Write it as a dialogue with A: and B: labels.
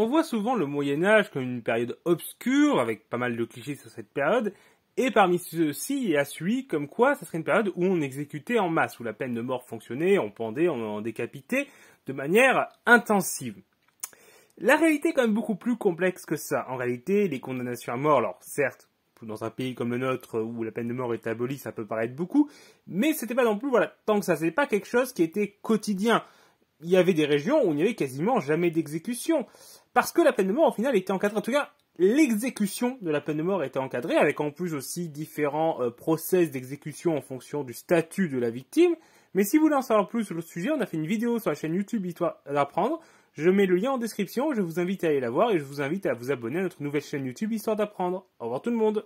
A: On voit souvent le Moyen Âge comme une période obscure, avec pas mal de clichés sur cette période, et parmi ceux-ci, il y a celui comme quoi ça serait une période où on exécutait en masse, où la peine de mort fonctionnait, on pendait, on en décapitait, de manière intensive. La réalité est quand même beaucoup plus complexe que ça. En réalité, les condamnations à mort, alors certes, dans un pays comme le nôtre où la peine de mort est abolie, ça peut paraître beaucoup, mais c'était pas non plus, voilà, tant que ça, c'est pas quelque chose qui était quotidien il y avait des régions où il n'y avait quasiment jamais d'exécution. Parce que la peine de mort, au final, était encadrée. En tout cas, l'exécution de la peine de mort était encadrée, avec en plus aussi différents procès euh, process d'exécution en fonction du statut de la victime. Mais si vous voulez en savoir plus sur le sujet, on a fait une vidéo sur la chaîne YouTube Histoire d'apprendre. Je mets le lien en description, je vous invite à aller la voir et je vous invite à vous abonner à notre nouvelle chaîne YouTube Histoire d'apprendre. Au revoir tout le monde